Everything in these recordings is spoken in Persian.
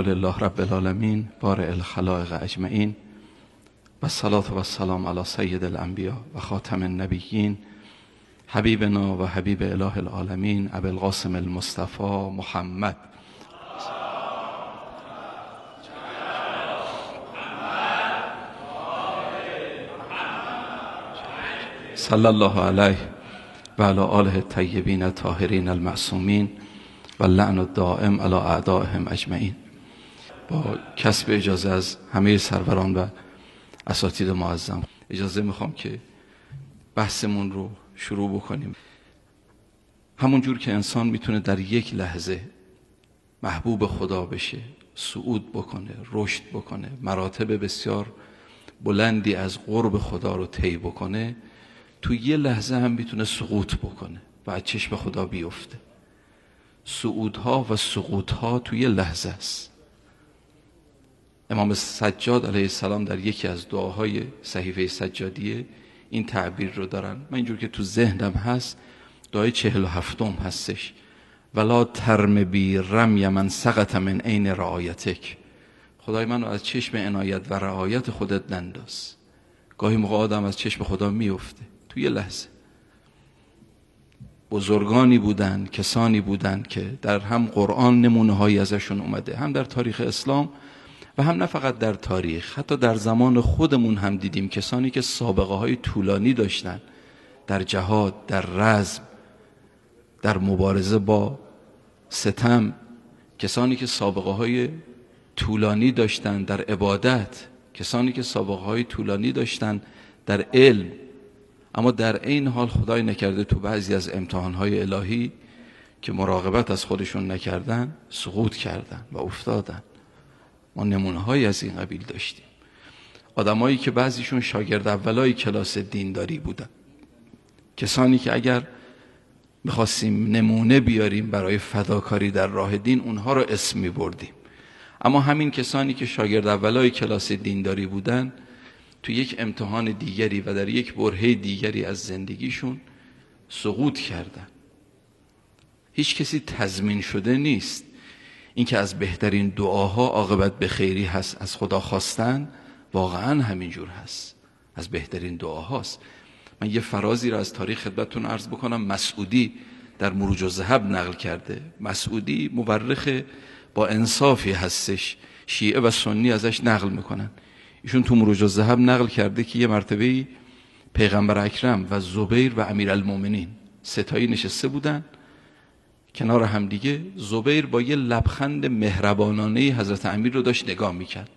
الله رب العالمین بار الخلائق اجمعین و صلات و سلام علی سید الانبیا و خاتم النبیین حبیبنا و حبیب اله العالمین ابو القاسم المصطفی محمد صلی الله علیه و علی آله الطیبین الطاهرین المعصومین و لعن الدائم علی اعدائهم اجمعین کسب اجازه از همه سروران و اساتید معظم اجازه میخوام که بحثمون رو شروع بکنیم همون جور که انسان میتونه در یک لحظه محبوب خدا بشه سعود بکنه رشد بکنه مراتب بسیار بلندی از قرب خدا رو طی بکنه تو یه لحظه هم میتونه سقوط بکنه و از چشم خدا بیفته سعودها و سقوطها تو یه لحظه است امام سجاد علیه السلام در یکی از دعاهای صحیفه سجادیه این تعبیر رو دارن من اینجور که تو ذهنم هست دعای چهل و هفتم هستش ولا ترم بی رمی من سقط من عین رعایتک خدای من از چشم عنایت و رعایت خودت ننداز گاهی موقع آدم از چشم خدا میفته تو یه لحظه بزرگانی بودند کسانی بودند که در هم قرآن نمونه هایی ازشون اومده هم در تاریخ اسلام و هم نه فقط در تاریخ حتی در زمان خودمون هم دیدیم کسانی که سابقه های طولانی داشتن در جهاد در رزم در مبارزه با ستم کسانی که سابقه های طولانی داشتن در عبادت کسانی که سابقه های طولانی داشتن در علم اما در این حال خدای نکرده تو بعضی از امتحان های الهی که مراقبت از خودشون نکردن سقوط کردن و افتادن ما نمونه های از این قبیل داشتیم آدمایی که بعضیشون شاگرد اولای کلاس دینداری بودن کسانی که اگر میخواستیم نمونه بیاریم برای فداکاری در راه دین اونها رو اسم می بردیم اما همین کسانی که شاگرد اولای کلاس دینداری بودن تو یک امتحان دیگری و در یک برهه دیگری از زندگیشون سقوط کردن هیچ کسی تضمین شده نیست این که از بهترین دعاها عاقبت به خیری هست از خدا خواستن واقعا همینجور هست از بهترین دعاهاست من یه فرازی را از تاریخ خدمتتون عرض بکنم مسعودی در مروج و زهب نقل کرده مسعودی مورخ با انصافی هستش شیعه و سنی ازش نقل میکنن ایشون تو مروج و زهب نقل کرده که یه مرتبه پیغمبر اکرم و زبیر و امیر المومنین ستایی نشسته بودن کنار هم دیگه زبیر با یه لبخند مهربانانه حضرت امیر رو داشت نگاه میکرد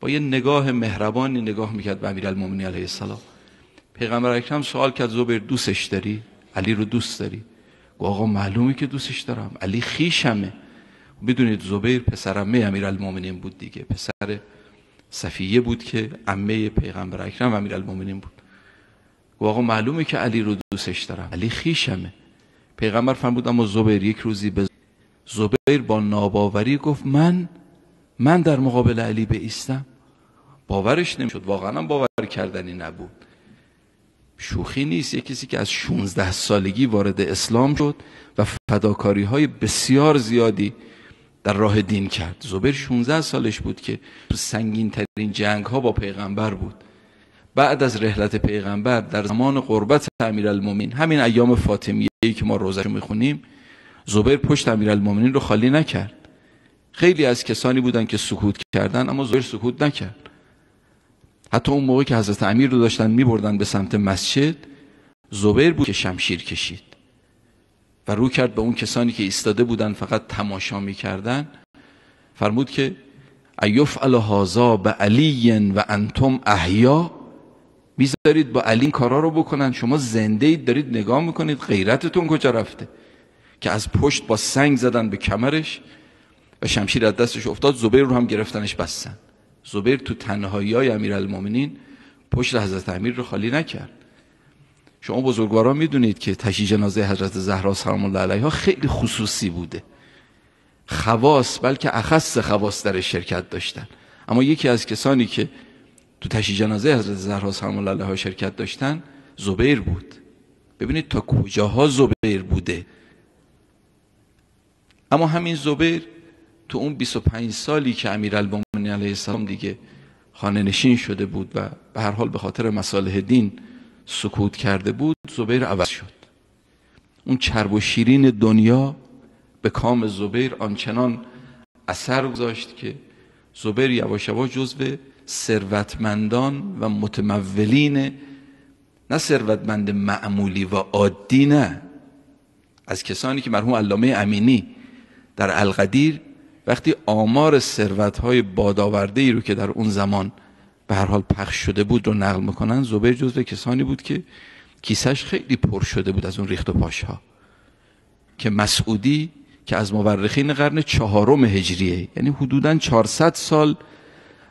با یه نگاه مهربانی نگاه میکرد به امیرالمومنین علیه السلام پیغمبر اکرم سوال کرد زبیر دوستش داری علی رو دوست داری گو آقا معلومه که دوستش دارم علی خیشمه بدونید زبیر پسر امه امیرالمومنین بود دیگه پسر صفیه بود که امه پیغمبر اکرم امیرالمومنین بود گو آقا معلومه که علی رو دوستش دارم علی خیشمه پیغمبر فرمود اما زبیر یک روزی به زبیر با ناباوری گفت من من در مقابل علی ایستم. باورش نمیشد واقعا باور کردنی نبود شوخی نیست یک کسی که از 16 سالگی وارد اسلام شد و فداکاری های بسیار زیادی در راه دین کرد زبیر 16 سالش بود که سنگین ترین جنگ ها با پیغمبر بود بعد از رحلت پیغمبر در زمان قربت امیرالمومنین همین ایام فاطمیه ای که ما روزش میخونیم زبیر پشت امیرالمومنین رو خالی نکرد خیلی از کسانی بودن که سکوت کردن اما زبیر سکوت نکرد حتی اون موقع که حضرت امیر رو داشتن میبردن به سمت مسجد زبیر بود که شمشیر کشید و رو کرد به اون کسانی که ایستاده بودن فقط تماشا میکردن فرمود که ایف الهازا به علی و انتم احیا میذارید با علی کارا رو بکنن شما زنده اید دارید نگاه میکنید غیرتتون کجا رفته که از پشت با سنگ زدن به کمرش و شمشیر از دستش افتاد زبیر رو هم گرفتنش بستن زبیر تو تنهایی های المومنین پشت حضرت امیر رو خالی نکرد شما بزرگوارا میدونید که تشی جنازه حضرت زهرا سلام الله علیها خیلی خصوصی بوده خواص بلکه اخص خواص در شرکت داشتن اما یکی از کسانی که تو تشی جنازه حضرت زهرا سلام الله علیها شرکت داشتن زبیر بود ببینید تا کجاها زبیر بوده اما همین زبیر تو اون 25 سالی که امیرالمومنین علیه السلام دیگه خانه نشین شده بود و به هر حال به خاطر مصالح دین سکوت کرده بود زبیر عوض شد اون چرب و شیرین دنیا به کام زبیر آنچنان اثر گذاشت که زبیر یواش یواش جزو ثروتمندان و متمولین نه ثروتمند معمولی و عادی نه از کسانی که مرحوم علامه امینی در القدیر وقتی آمار ثروتهای بادآورده ای رو که در اون زمان به هر حال پخش شده بود رو نقل میکنن زبیر جزو کسانی بود که کیسش خیلی پر شده بود از اون ریخت و پاش ها که مسعودی که از مورخین قرن چهارم هجریه یعنی حدوداً 400 سال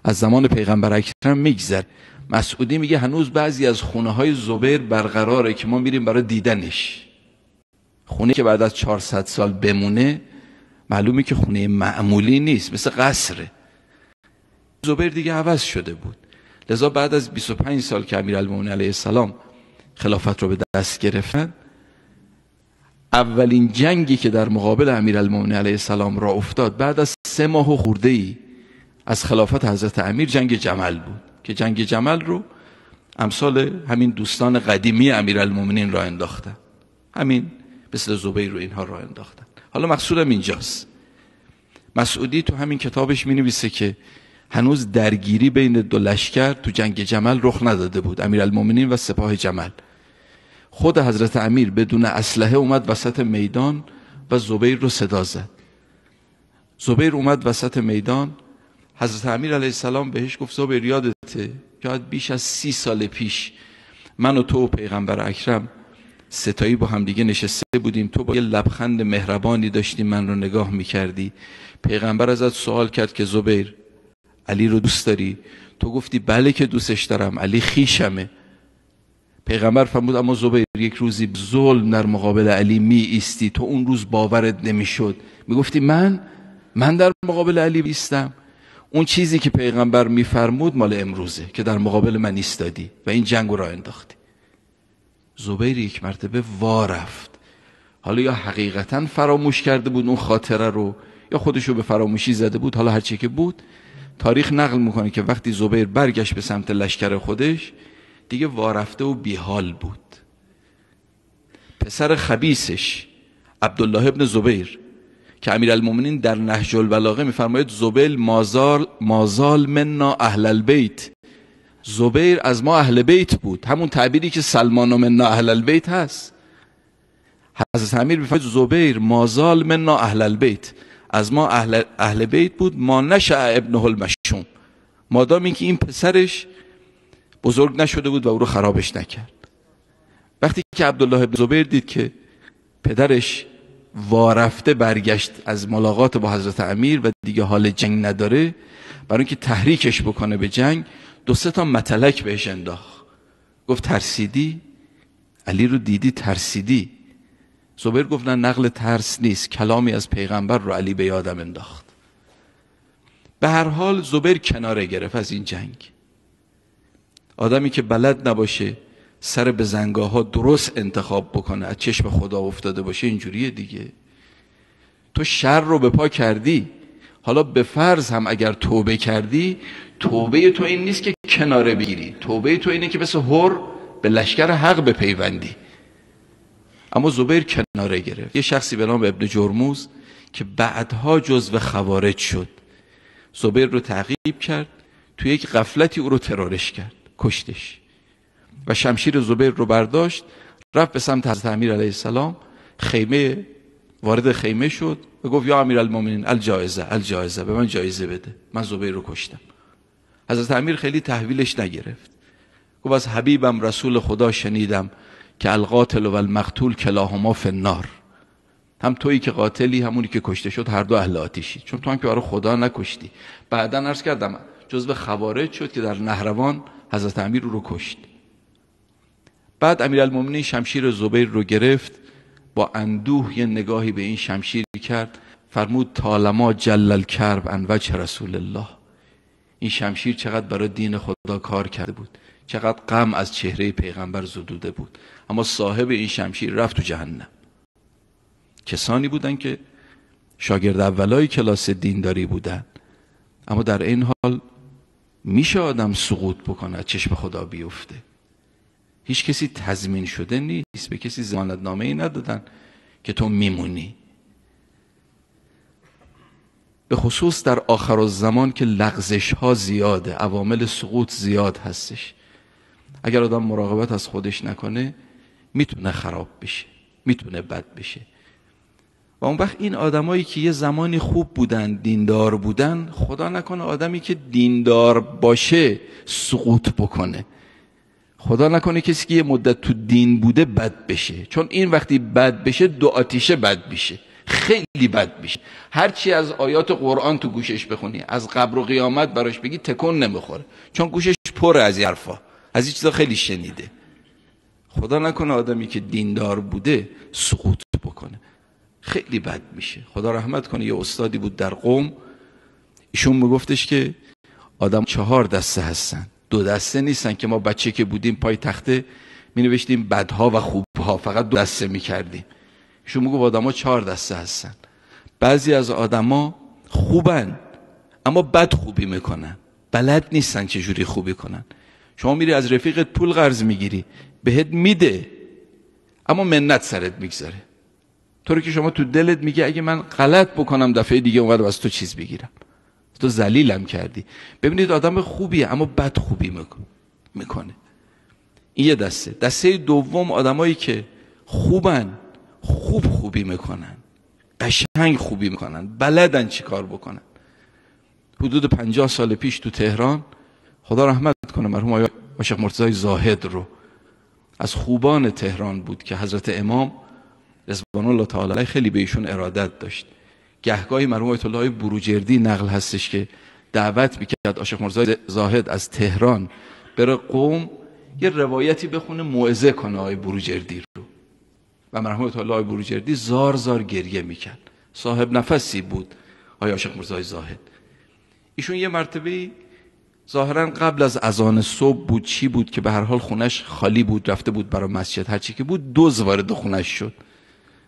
از زمان پیغمبر اکرم میگذر مسعودی میگه هنوز بعضی از خونه های زبیر برقراره که ما میریم برای دیدنش خونه که بعد از 400 سال بمونه معلومه که خونه معمولی نیست مثل قصره زبیر دیگه عوض شده بود لذا بعد از 25 سال که امیر علیه السلام خلافت رو به دست گرفتن اولین جنگی که در مقابل امیر علیه السلام را افتاد بعد از سه ماه و خورده ای از خلافت حضرت امیر جنگ جمل بود که جنگ جمل رو امثال همین دوستان قدیمی امیرالمومنین را انداختن همین مثل زبیر رو اینها را انداختن حالا مقصودم اینجاست مسعودی تو همین کتابش می که هنوز درگیری بین دو لشکر تو جنگ جمل رخ نداده بود امیرالمومنین و سپاه جمل خود حضرت امیر بدون اسلحه اومد وسط میدان و زبیر رو صدا زد زبیر اومد وسط میدان حضرت امیر علیه السلام بهش گفت زبیر یادته شاید بیش از سی سال پیش من و تو و پیغمبر اکرم ستایی با هم دیگه نشسته بودیم تو با یه لبخند مهربانی داشتی من رو نگاه میکردی پیغمبر ازت سوال کرد که زبیر علی رو دوست داری تو گفتی بله که دوستش دارم علی خیشمه پیغمبر فرمود اما زبیر یک روزی ظلم در مقابل علی می ایستی تو اون روز باورت نمیشد میگفتی من من در مقابل علی بیستم اون چیزی که پیغمبر میفرمود مال امروزه که در مقابل من ایستادی و این جنگ را انداختی زبیر یک مرتبه وا رفت حالا یا حقیقتا فراموش کرده بود اون خاطره رو یا خودش رو به فراموشی زده بود حالا هرچی که بود تاریخ نقل میکنه که وقتی زبیر برگشت به سمت لشکر خودش دیگه وارفته و بیحال بود پسر خبیسش عبدالله ابن زبیر که امیرالمومنین در نهج البلاغه میفرماید زبیل مازال مازال منا اهل البیت زبیر از ما اهل بیت بود همون تعبیری که سلمان و منا اهل البیت هست حضرت امیر میفرماید زبیر مازال منا اهل البیت از ما اهل, اهل بیت بود ما نشع ابن المشوم مادام که این پسرش بزرگ نشده بود و او رو خرابش نکرد وقتی که عبدالله ابن زبیر دید که پدرش وارفته برگشت از ملاقات با حضرت امیر و دیگه حال جنگ نداره برای اینکه تحریکش بکنه به جنگ دو سه تا متلک بهش انداخت گفت ترسیدی علی رو دیدی ترسیدی زبیر گفت نه نقل ترس نیست کلامی از پیغمبر رو علی به یادم انداخت به هر حال زبیر کناره گرفت از این جنگ آدمی که بلد نباشه سر به زنگاه ها درست انتخاب بکنه از چشم خدا افتاده باشه اینجوری دیگه تو شر رو به پا کردی حالا به فرض هم اگر توبه کردی توبه تو این نیست که کناره بگیری توبه تو اینه که مثل هر به لشکر حق بپیوندی اما زبیر کناره گرفت یه شخصی به نام ابن جرموز که بعدها جزو خوارج شد زبیر رو تعقیب کرد توی یک غفلتی او رو ترارش کرد کشتش و شمشیر زبیر رو برداشت رفت به سمت حضرت امیر علیه السلام خیمه وارد خیمه شد و گفت یا امیر المومنین الجایزه الجایزه به من جایزه بده من زبیر رو کشتم حضرت امیر خیلی تحویلش نگرفت گفت از حبیبم رسول خدا شنیدم که القاتل و المقتول کلاهما فی النار هم تویی که قاتلی همونی که کشته شد هر دو اهل آتیشی چون تو هم که برای خدا نکشتی بعدا عرض کردم جزو خوارج شد که در نهروان حضرت امیر رو, رو بعد امیرالمومنین شمشیر زبیر رو گرفت با اندوه یه نگاهی به این شمشیر کرد فرمود تالما جلل کرب ان وجه رسول الله این شمشیر چقدر برای دین خدا کار کرده بود چقدر غم از چهره پیغمبر زدوده بود اما صاحب این شمشیر رفت تو جهنم کسانی بودن که شاگرد اولای کلاس دینداری بودن اما در این حال میشه آدم سقوط بکنه چشم خدا بیفته هیچ کسی تضمین شده نیست به کسی نامه ای ندادن که تو میمونی به خصوص در آخر الزمان که لغزش ها زیاده عوامل سقوط زیاد هستش اگر آدم مراقبت از خودش نکنه میتونه خراب بشه میتونه بد بشه و اون وقت این آدمایی که یه زمانی خوب بودن دیندار بودن خدا نکنه آدمی که دیندار باشه سقوط بکنه خدا نکنه کسی که یه مدت تو دین بوده بد بشه چون این وقتی بد بشه دو آتیشه بد میشه خیلی بد میشه هرچی از آیات قرآن تو گوشش بخونی از قبر و قیامت براش بگی تکون نمیخوره چون گوشش پر از این از این چیزا خیلی شنیده خدا نکنه آدمی که دیندار بوده سقوط بکنه خیلی بد میشه خدا رحمت کنه یه استادی بود در قوم ایشون میگفتش که آدم چهار دسته هستن دو دسته نیستن که ما بچه که بودیم پای تخته می نوشتیم بدها و خوبها فقط دو دسته می کردیم ایشون میگو آدما چهار دسته هستن بعضی از آدما خوبن اما بد خوبی میکنن بلد نیستن جوری خوبی کنن شما میری از رفیقت پول قرض میگیری بهت میده اما منت سرت میگذاره طوری که شما تو دلت میگه اگه من غلط بکنم دفعه دیگه اونقدر از تو چیز بگیرم تو ذلیلم کردی ببینید آدم خوبیه اما بد خوبی میکنه این یه دسته دسته دوم آدمایی که خوبن خوب خوبی میکنن قشنگ خوبی میکنن بلدن چی کار بکنن حدود پنجاه سال پیش تو تهران خدا رحمت کنه مرحوم آیا عاشق مرتضای زاهد رو از خوبان تهران بود که حضرت امام رضوان الله تعالی خیلی به ایشون ارادت داشت گهگاهی مرحوم آیت الله بروجردی نقل هستش که دعوت میکرد آشق مرزای زاهد از تهران بره قوم یه روایتی بخونه موعظه کنه آقای بروجردی رو و مرحوم آیت الله بروجردی زار زار گریه میکرد صاحب نفسی بود آقای آشق مرزای زاهد ایشون یه مرتبه ظاهرا قبل از اذان صبح بود چی بود که به هر حال خونش خالی بود رفته بود برای مسجد هرچی که بود دوز وارد خونش شد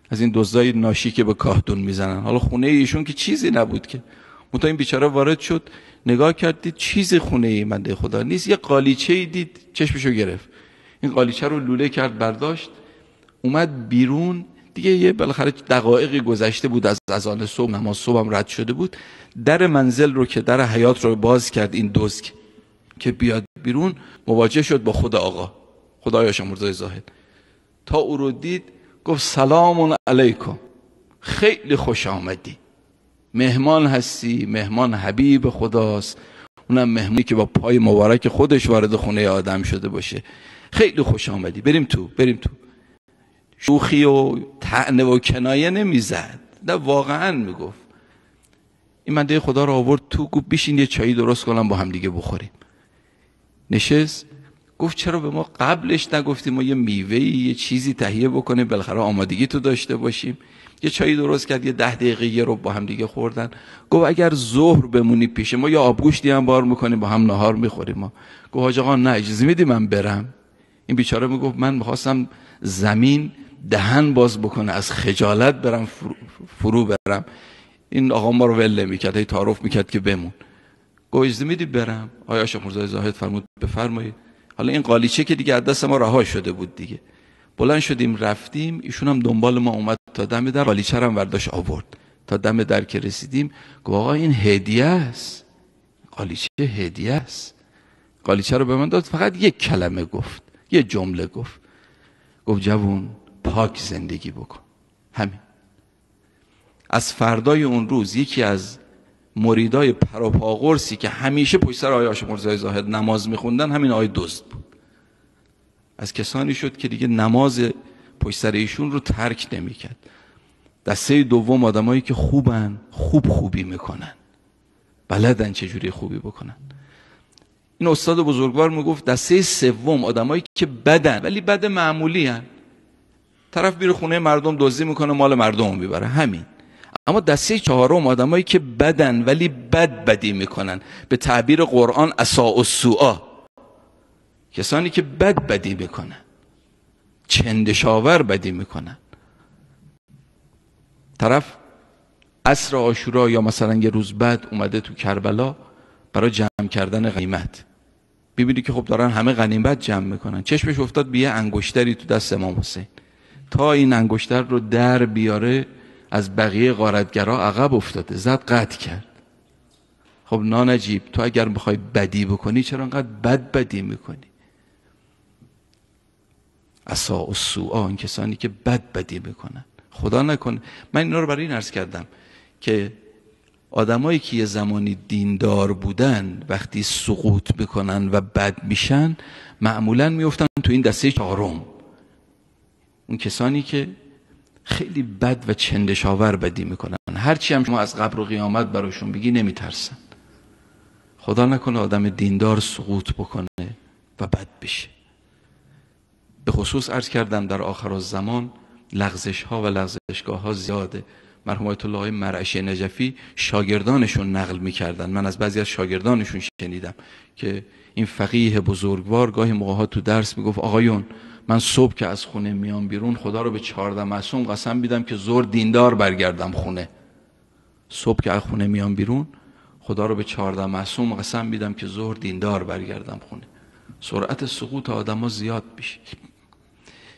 از این دزدای ناشی که به کاهدون میزنن حالا خونه ایشون که چیزی نبود که متا این بیچاره وارد شد نگاه کردید چیزی چیز خونه ای منده خدا نیست یه قالیچه ای دید چشمشو گرفت این قالیچه رو لوله کرد برداشت اومد بیرون دیگه یه بالاخره دقایقی گذشته بود از اذان صبح نماز صبحم رد شده بود در منزل رو که در حیات رو باز کرد این دزد که بیاد بیرون مواجه شد با خود آقا خدایا شمرزای زاهد تا او رو دید گفت سلام علیکم خیلی خوش آمدی مهمان هستی مهمان حبیب خداست اونم مهمونی که با پای مبارک خودش وارد خونه آدم شده باشه خیلی خوش آمدی بریم تو بریم تو شوخی و تعنه و کنایه نمیزد نه واقعا میگفت این منده خدا رو آورد تو گفت بیشین یه چایی درست کنم با هم دیگه بخوریم نشست گفت چرا به ما قبلش نگفتی ما یه میوه یه چیزی تهیه بکنیم بالاخره آمادگی تو داشته باشیم یه چایی درست کرد یه ده دقیقه یه رو با هم دیگه خوردن گفت اگر ظهر بمونی پیش ما یا آبگوشتی هم بار میکنیم با هم نهار میخوریم ما گفت حاج آقا نه اجازه میدی من برم این بیچاره میگفت من میخواستم زمین دهن باز بکنه از خجالت برم فرو, فرو برم این آقا ما رو ول میکرد هی تعارف میکرد که بمون گفت اجازه میدی برم آیا شیخ زاهد فرمود بفرمایید حالا این قالیچه که دیگه از دست ما رها شده بود دیگه بلند شدیم رفتیم ایشون هم دنبال ما اومد تا دم در قالیچه هم ورداش آورد تا دم در که رسیدیم گفت آقا این هدیه است قالیچه هدیه است قالیچه رو به من داد فقط یک کلمه گفت یه جمله گفت گفت جوون پاک زندگی بکن همین از فردای اون روز یکی از مریدای پروپاقرسی که همیشه پشت سر آیه آشمرزای زاهد نماز میخوندن همین آیه دزد بود از کسانی شد که دیگه نماز پشت سر ایشون رو ترک نمیکرد دسته دوم آدمایی که خوبن خوب خوبی میکنن بلدن چجوری خوبی بکنن این استاد بزرگوار میگفت دسته سوم آدمایی که بدن ولی بد معمولی هن. طرف بیره خونه مردم دزدی میکنه مال مردم میبره همین اما دسته چهارم آدمایی که بدن ولی بد بدی میکنن به تعبیر قرآن اساء و کسانی که بد بدی میکنن چندشاور بدی میکنن طرف عصر آشورا یا مثلا یه روز بعد اومده تو کربلا برای جمع کردن قیمت ببینی که خب دارن همه غنیمت جمع میکنن چشمش افتاد به یه انگشتری تو دست امام حسین تا این انگشتر رو در بیاره از بقیه غارتگرا عقب افتاده زد قطع کرد خب نانجیب تو اگر میخوای بدی بکنی چرا انقدر بد بدی میکنی اصا و سوعا این کسانی که بد بدی میکنن خدا نکنه من اینا رو برای این عرض کردم که آدمایی که یه زمانی دیندار بودن وقتی سقوط میکنن و بد میشن معمولا میفتن تو این دسته چهارم اون کسانی که خیلی بد و چندشاور بدی میکنن هرچی هم شما از قبر و قیامت براشون بگی نمیترسن خدا نکنه آدم دیندار سقوط بکنه و بد بشه به خصوص عرض کردم در آخر زمان لغزش ها و لغزشگاه ها زیاده مرحوم آیت الله مرعش نجفی شاگردانشون نقل میکردن من از بعضی از شاگردانشون شنیدم که این فقیه بزرگوار گاهی موقع تو درس میگفت آقایون من صبح که از خونه میام بیرون خدا رو به چهارده معصوم قسم میدم که زور دیندار برگردم خونه صبح که از خونه میام بیرون خدا رو به چهارده معصوم قسم میدم که زور دیندار برگردم خونه سرعت سقوط آدما زیاد میشه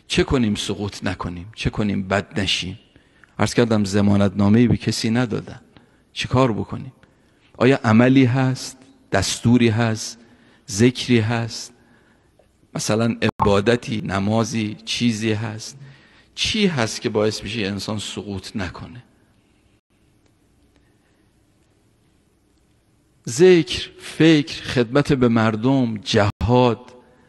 چه کنیم سقوط نکنیم چه کنیم بد نشیم عرض کردم زمانت نامه به کسی ندادن کار بکنیم آیا عملی هست دستوری هست ذکری هست مثلا عبادتی نمازی چیزی هست چی هست که باعث میشه انسان سقوط نکنه ذکر فکر خدمت به مردم جهاد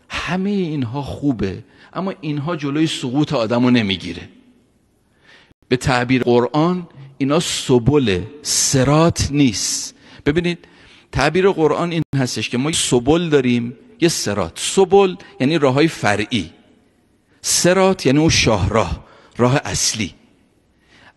همه اینها خوبه اما اینها جلوی سقوط آدم رو نمیگیره به تعبیر قرآن اینا سبل سرات نیست ببینید تعبیر قرآن این هستش که ما سبل داریم یه سرات سبل یعنی راه های فرعی سرات یعنی اون شاهراه راه اصلی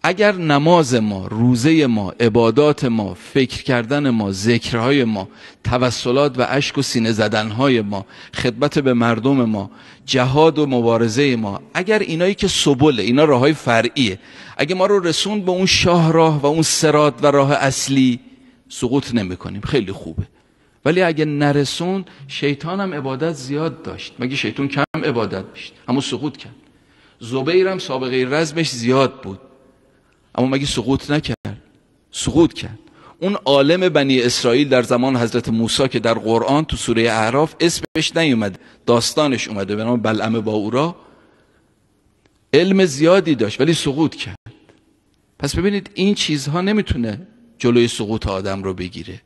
اگر نماز ما روزه ما عبادات ما فکر کردن ما ذکرهای ما توسلات و اشک و سینه زدنهای ما خدمت به مردم ما جهاد و مبارزه ما اگر اینایی که سبله اینا راه های فرعیه اگه ما رو رسوند به اون شاهراه و اون سرات و راه اصلی سقوط نمی کنیم خیلی خوبه ولی اگه نرسون شیطان هم عبادت زیاد داشت مگه شیطان کم عبادت داشت اما سقوط کرد زبیر هم سابقه رزمش زیاد بود اما مگه سقوط نکرد سقوط کرد اون عالم بنی اسرائیل در زمان حضرت موسی که در قرآن تو سوره اعراف اسمش نیومد داستانش اومده به نام بلعم با او را علم زیادی داشت ولی سقوط کرد پس ببینید این چیزها نمیتونه جلوی سقوط آدم رو بگیره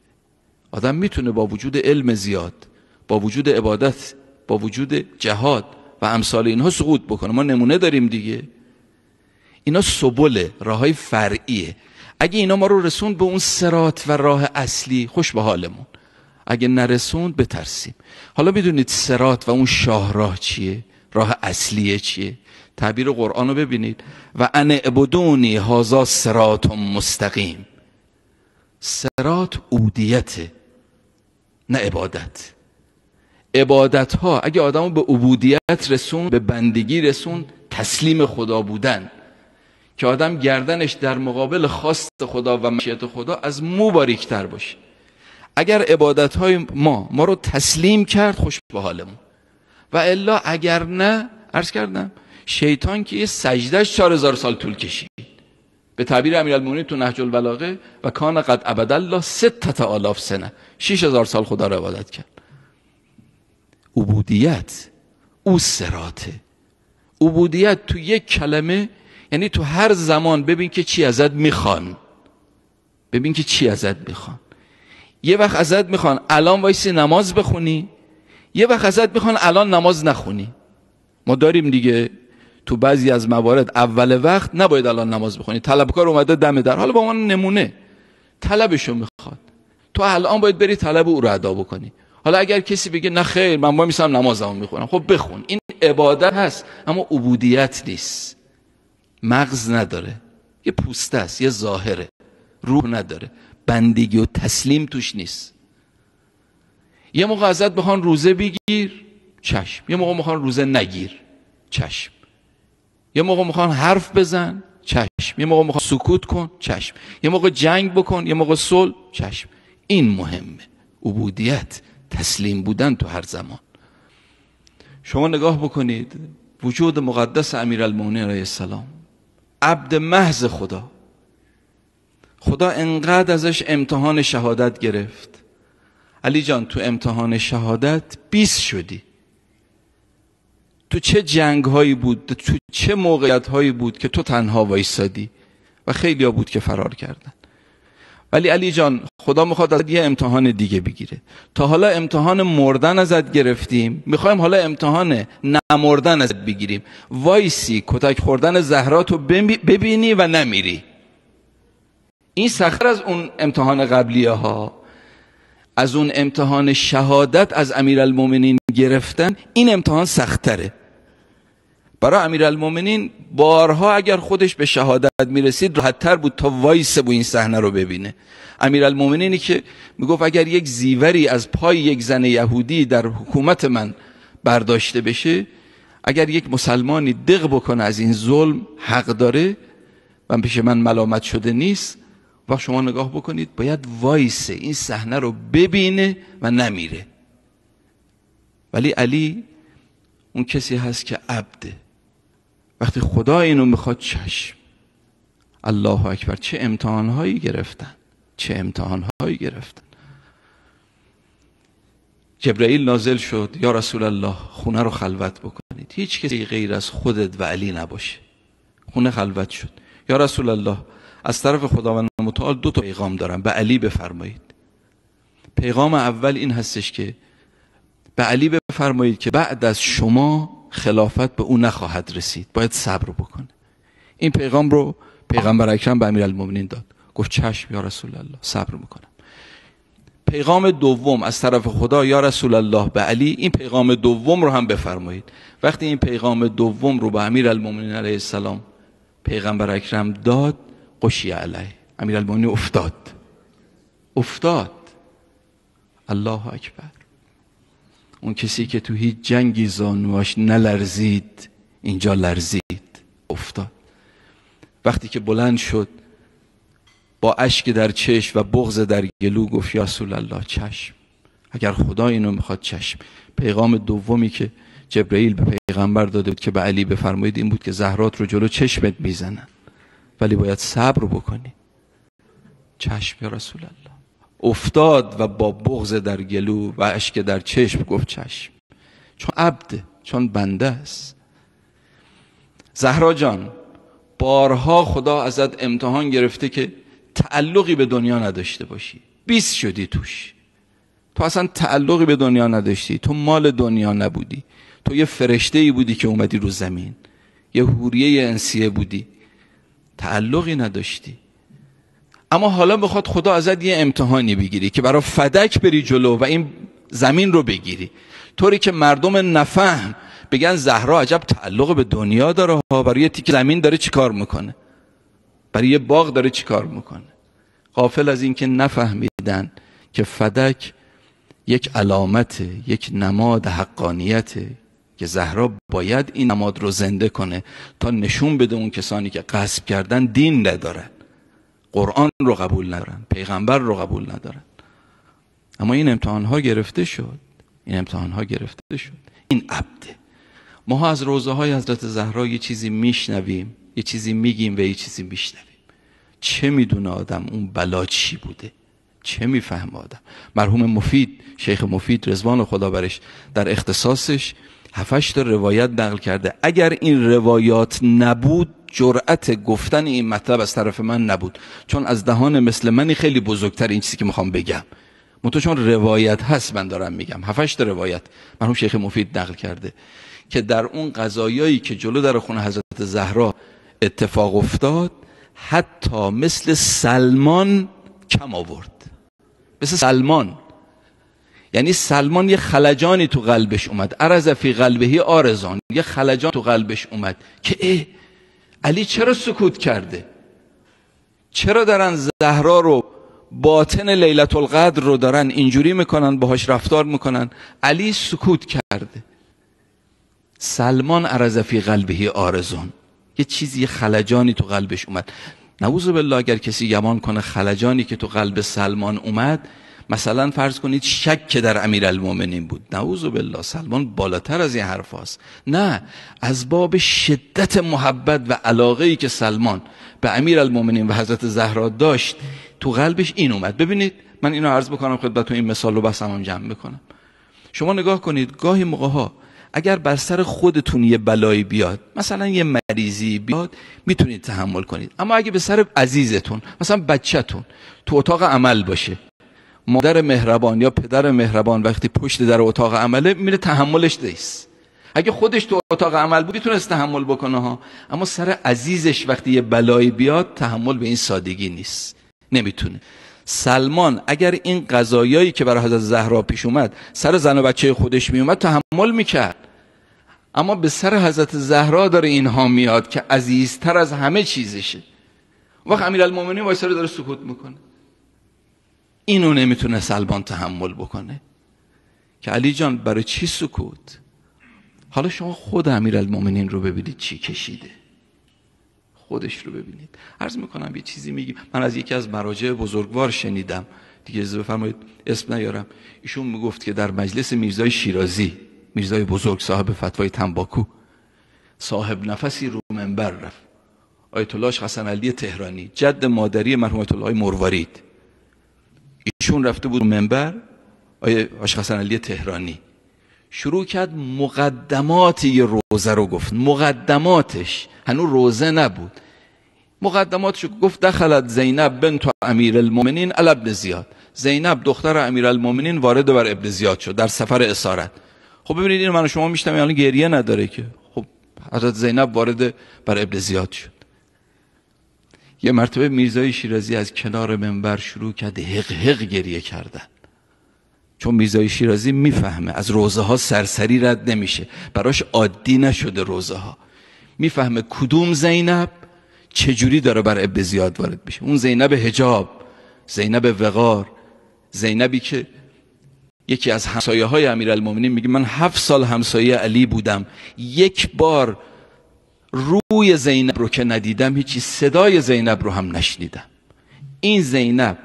آدم میتونه با وجود علم زیاد با وجود عبادت با وجود جهاد و امثال اینها سقوط بکنه ما نمونه داریم دیگه اینا سبله راه های فرعیه اگه اینا ما رو رسوند به اون سرات و راه اصلی خوش به حالمون اگه نرسوند بترسیم حالا میدونید سرات و اون شاهراه چیه راه اصلیه چیه تعبیر قرآن رو ببینید و ان عبدونی هازا سرات مستقیم سرات اودیته نه عبادت عبادت ها اگه آدم به عبودیت رسون به بندگی رسون تسلیم خدا بودن که آدم گردنش در مقابل خواست خدا و مشیت خدا از مو باریکتر باشه اگر عبادت های ما ما رو تسلیم کرد خوش به حالمون و الا اگر نه عرض کردم شیطان که یه سجدهش چهار هزار سال طول کشید به تعبیر امیرالمومنین تو نهج البلاغه و کان قد عبد الله تا آلاف سنه 6000 سال خدا را عبادت کرد عبودیت او سراته عبودیت تو یک کلمه یعنی تو هر زمان ببین که چی ازت میخوان ببین که چی ازت میخوان یه وقت ازت میخوان الان وایسی نماز بخونی یه وقت ازت میخوان الان نماز نخونی ما داریم دیگه تو بعضی از موارد اول وقت نباید الان نماز بخونی طلبکار اومده دم در حالا با من نمونه طلبشو میخواد تو الان باید بری طلب او رو ادا بکنی حالا اگر کسی بگه نه خیر من با میسم نمازمو میخونم خب بخون این عبادت هست اما عبودیت نیست مغز نداره یه پوسته است یه ظاهره روح نداره بندگی و تسلیم توش نیست یه موقع ازت بخوان روزه بگیر چشم یه موقع میخوان روزه نگیر چشم یه موقع میخوان حرف بزن چشم یه موقع میخوان سکوت کن چشم یه موقع جنگ بکن یه موقع صلح چشم این مهمه عبودیت تسلیم بودن تو هر زمان شما نگاه بکنید وجود مقدس امیرالمومنین علیه السلام عبد محض خدا خدا انقدر ازش امتحان شهادت گرفت علی جان تو امتحان شهادت بیس شدی تو چه جنگ هایی بود تو چه موقعیت هایی بود که تو تنها وایسادی و خیلی ها بود که فرار کردن ولی علی جان خدا میخواد از یه امتحان دیگه بگیره تا حالا امتحان مردن ازت گرفتیم میخوایم حالا امتحان نمردن ازت بگیریم وایسی کتک خوردن زهراتو ببینی و نمیری این سخر از اون امتحان قبلیه ها از اون امتحان شهادت از امیرالمومنین گرفتن این امتحان سختره برای امیرالمومنین بارها اگر خودش به شهادت میرسید تر بود تا وایسه بو این صحنه رو ببینه المومنینی که میگفت اگر یک زیوری از پای یک زن یهودی در حکومت من برداشته بشه اگر یک مسلمانی دق بکنه از این ظلم حق داره و پیش من ملامت شده نیست و شما نگاه بکنید باید وایسه این صحنه رو ببینه و نمیره ولی علی اون کسی هست که عبده وقتی خدا اینو میخواد چشم الله اکبر چه امتحانهایی گرفتن چه هایی گرفتن جبرئیل نازل شد یا رسول الله خونه رو خلوت بکنید هیچ کسی غیر از خودت و علی نباشه خونه خلوت شد یا رسول الله از طرف خداوند متعال دو تا پیغام دارم به علی بفرمایید پیغام اول این هستش که به علی بفرمایید که بعد از شما خلافت به او نخواهد رسید باید صبر بکنه این پیغام رو پیغمبر اکرم به امیرالمومنین داد گفت چشم یا رسول الله صبر میکنم پیغام دوم از طرف خدا یا رسول الله به علی این پیغام دوم رو هم بفرمایید وقتی این پیغام دوم رو به امیرالمومنین علیه السلام پیغمبر اکرم داد قشی علیه امیرالمومنین افتاد افتاد الله اکبر اون کسی که تو هیچ جنگی زانواش نلرزید اینجا لرزید افتاد وقتی که بلند شد با اشک در چشم و بغض در گلو گفت یا رسول الله چشم اگر خدا اینو میخواد چشم پیغام دومی که جبرئیل به پیغمبر داده بود که به علی بفرمایید این بود که زهرات رو جلو چشمت میزنن ولی باید صبر بکنی چشم یا رسول الله افتاد و با بغز در گلو و اشک در چشم گفت چشم چون عبد چون بنده است زهرا جان بارها خدا ازت امتحان گرفته که تعلقی به دنیا نداشته باشی بیست شدی توش تو اصلا تعلقی به دنیا نداشتی تو مال دنیا نبودی تو یه فرشته ای بودی که اومدی رو زمین یه حوریه انسیه بودی تعلقی نداشتی اما حالا بخواد خدا ازت یه امتحانی بگیری که برای فدک بری جلو و این زمین رو بگیری طوری که مردم نفهم بگن زهرا عجب تعلق به دنیا داره ها برای یه تیک زمین داره چیکار میکنه برای یه باغ داره چیکار میکنه قافل از اینکه نفهمیدن که فدک یک علامت یک نماد حقانیت که زهرا باید این نماد رو زنده کنه تا نشون بده اون کسانی که قصب کردن دین نداره قرآن رو قبول ندارن پیغمبر رو قبول ندارن اما این امتحان ها گرفته شد این امتحان ها گرفته شد این عبده ما ها از روزه های حضرت زهرا یه چیزی میشنویم یه چیزی میگیم و یه چیزی میشنویم چه میدونه آدم اون بلا چی بوده چه میفهم آدم مرحوم مفید شیخ مفید رزوان خدا برش در اختصاصش هفشت روایت نقل کرده اگر این روایات نبود جرأت گفتن این مطلب از طرف من نبود چون از دهان مثل منی خیلی بزرگتر این چیزی که میخوام بگم تو چون روایت هست من دارم میگم هفشت روایت هم شیخ مفید نقل کرده که در اون قضایایی که جلو در خونه حضرت زهرا اتفاق افتاد حتی مثل سلمان کم آورد مثل سلمان یعنی سلمان یه خلجانی تو قلبش اومد عرض فی قلبهی آرزان یه خلجان تو قلبش اومد که اه علی چرا سکوت کرده چرا دارن زهرا رو باطن لیلت القدر رو دارن اینجوری میکنن باهاش رفتار میکنن علی سکوت کرده سلمان فی قلبه آرزون یه چیزی خلجانی تو قلبش اومد نعوذ بالله اگر کسی یمان کنه خلجانی که تو قلب سلمان اومد مثلا فرض کنید شک که در امیرالمومنین بود نعوذ بالله سلمان بالاتر از این حرف هاست. نه از باب شدت محبت و علاقه ای که سلمان به امیرالمومنین و حضرت زهرا داشت تو قلبش این اومد ببینید من اینو عرض بکنم خدمتتون این مثال رو بس جمع بکنم شما نگاه کنید گاهی موقع ها اگر بر سر خودتون یه بلایی بیاد مثلا یه مریضی بیاد میتونید تحمل کنید اما اگه به سر عزیزتون مثلا بچهتون تو اتاق عمل باشه مادر مهربان یا پدر مهربان وقتی پشت در اتاق عمله میره تحملش دیست اگه خودش تو اتاق عمل بود میتونست تحمل بکنه ها اما سر عزیزش وقتی یه بلایی بیاد تحمل به این سادگی نیست نمیتونه سلمان اگر این قضایایی که برای حضرت زهرا پیش اومد سر زن و بچه خودش می اومد تحمل میکرد اما به سر حضرت زهرا داره اینها میاد که عزیزتر از همه چیزشه وقت امیرالمومنین سر داره سکوت میکنه اینو نمیتونه سلبان تحمل بکنه که علی جان برای چی سکوت حالا شما خود المومنین رو ببینید چی کشیده خودش رو ببینید عرض میکنم یه چیزی میگیم من از یکی از مراجع بزرگوار شنیدم دیگه از بفرمایید اسم نیارم ایشون میگفت که در مجلس میرزای شیرازی میرزای بزرگ صاحب فتوای تنباکو صاحب نفسی رو منبر رفت آیت الله حسن علی تهرانی جد مادری مرحوم آیت الله ایشون رفته بود منبر آیه هاش حسن علی تهرانی شروع کرد مقدمات یه روزه رو گفت مقدماتش هنوز روزه نبود مقدماتش گفت دخلت زینب بنت امیر المومنین علی ابن زیاد زینب دختر امیر المومنین وارد بر ابن زیاد شد در سفر اسارت خب ببینید این من شما میشتم یعنی گریه نداره که خب حضرت زینب وارد بر ابن زیاد شد یه مرتبه میرزای شیرازی از کنار منبر شروع کرد هق هق گریه کردن چون میرزای شیرازی میفهمه از روزه ها سرسری رد نمیشه براش عادی نشده روزه ها میفهمه کدوم زینب چجوری داره بر اب زیاد وارد میشه اون زینب هجاب زینب وقار زینبی که یکی از همسایه های امیر میگه من هفت سال همسایه علی بودم یک بار روی زینب رو که ندیدم هیچی صدای زینب رو هم نشنیدم این زینب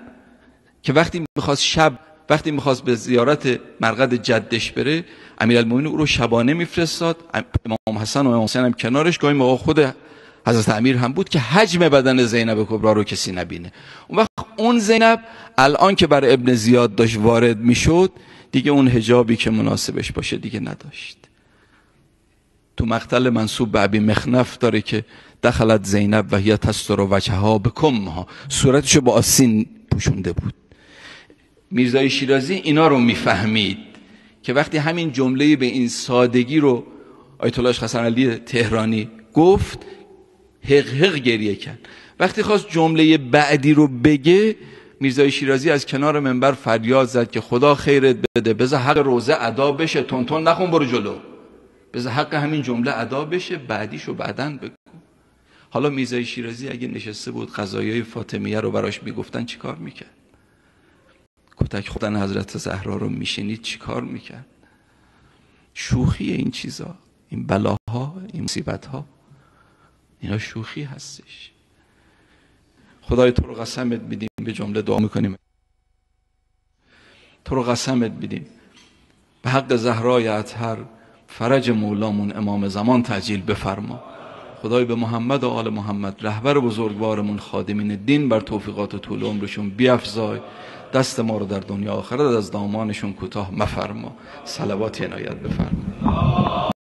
که وقتی میخواست شب وقتی میخواست به زیارت مرقد جدش بره امیرالمؤمنین او رو شبانه میفرستاد امام حسن و امام حسین هم کنارش گاهی موقع خود حضرت امیر هم بود که حجم بدن زینب کبرا رو کسی نبینه اون وقت اون زینب الان که برای ابن زیاد داشت وارد میشد دیگه اون هجابی که مناسبش باشه دیگه نداشت تو مقتل منصوب به عبی مخنف داره که دخلت زینب و هی تستر و وچه ها بکم ها صورتشو با آسین پوشونده بود میرزای شیرازی اینا رو میفهمید که وقتی همین جمله به این سادگی رو آیت الله حسن تهرانی گفت حق حق گریه کرد وقتی خواست جمله بعدی رو بگه میرزای شیرازی از کنار منبر فریاد زد که خدا خیرت بده بذار حق روزه ادا بشه تون تون نخون برو جلو بذار حق همین جمله ادا بشه بعدیشو بعدا بگو حالا میزای شیرازی اگه نشسته بود غذایای فاطمیه رو براش میگفتن چیکار میکرد کتک خودن حضرت زهرا رو میشنید چیکار میکرد شوخی این چیزا این بلاها این مصیبت ها اینا شوخی هستش خدای تو رو قسمت بدیم به جمله دعا میکنیم تو رو قسمت بدیم به حق زهرای اطهر فرج مولامون امام زمان تجیل بفرما خدای به محمد و آل محمد رهبر بزرگوارمون خادمین دین بر توفیقات طول عمرشون بیافزای دست ما رو در دنیا آخرت از دامانشون کوتاه مفرما صلوات عنایت بفرما